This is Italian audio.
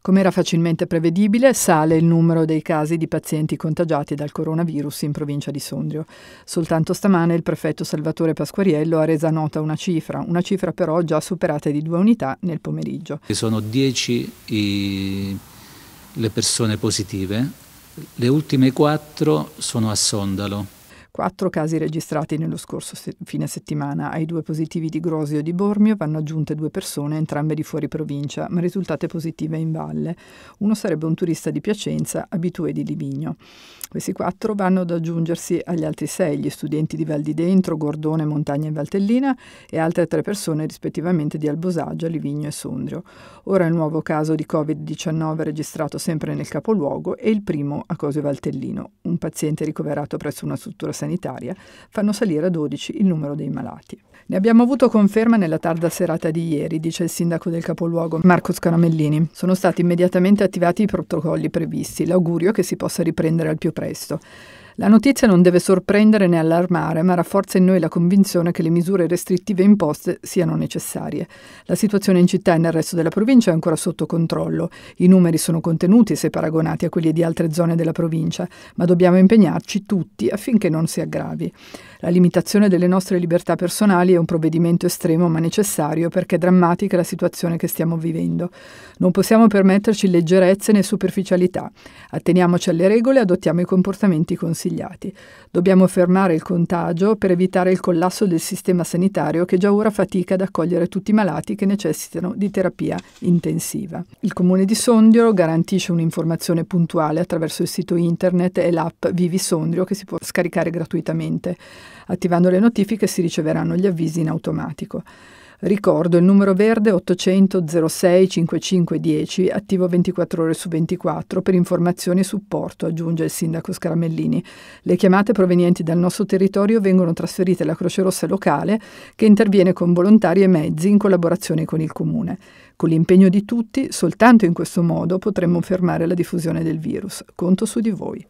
Come era facilmente prevedibile, sale il numero dei casi di pazienti contagiati dal coronavirus in provincia di Sondrio. Soltanto stamane il prefetto Salvatore Pasquariello ha resa nota una cifra, una cifra però già superata di due unità nel pomeriggio. Sono 10 i... le persone positive, le ultime 4 sono a Sondalo. Quattro casi registrati nello scorso se- fine settimana. Ai due positivi di Grosio e di Bormio vanno aggiunte due persone, entrambe di fuori provincia, ma risultate positive in valle. Uno sarebbe un turista di Piacenza, abitué di Livigno. Questi quattro vanno ad aggiungersi agli altri sei, gli studenti di Val di Dentro, Gordone, Montagna e Valtellina e altre tre persone rispettivamente di Albosaggia, Livigno e Sondrio. Ora il nuovo caso di Covid-19 registrato sempre nel capoluogo e il primo a Cosio Valtellino, un paziente ricoverato presso una struttura sanitaria sanitaria fanno salire a 12 il numero dei malati. Ne abbiamo avuto conferma nella tarda serata di ieri, dice il sindaco del capoluogo Marco Scaramellini. Sono stati immediatamente attivati i protocolli previsti, l'augurio è che si possa riprendere al più presto. La notizia non deve sorprendere né allarmare, ma rafforza in noi la convinzione che le misure restrittive imposte siano necessarie. La situazione in città e nel resto della provincia è ancora sotto controllo. I numeri sono contenuti se paragonati a quelli di altre zone della provincia, ma dobbiamo impegnarci tutti affinché non si aggravi. La limitazione delle nostre libertà personali è un provvedimento estremo ma necessario perché è drammatica la situazione che stiamo vivendo. Non possiamo permetterci leggerezze né superficialità. Atteniamoci alle regole e adottiamo i comportamenti consigliati sconsigliati. Dobbiamo fermare il contagio per evitare il collasso del sistema sanitario che già ora fatica ad accogliere tutti i malati che necessitano di terapia intensiva. Il comune di Sondrio garantisce un'informazione puntuale attraverso il sito internet e l'app Vivi Sondrio che si può scaricare gratuitamente. Attivando le notifiche si riceveranno gli avvisi in automatico. Ricordo il numero verde 800 06 5510, attivo 24 ore su 24 per informazioni e supporto, aggiunge il sindaco Scaramellini. Le chiamate provenienti dal nostro territorio vengono trasferite alla Croce Rossa locale che interviene con volontari e mezzi in collaborazione con il comune. Con l'impegno di tutti, soltanto in questo modo potremmo fermare la diffusione del virus. Conto su di voi.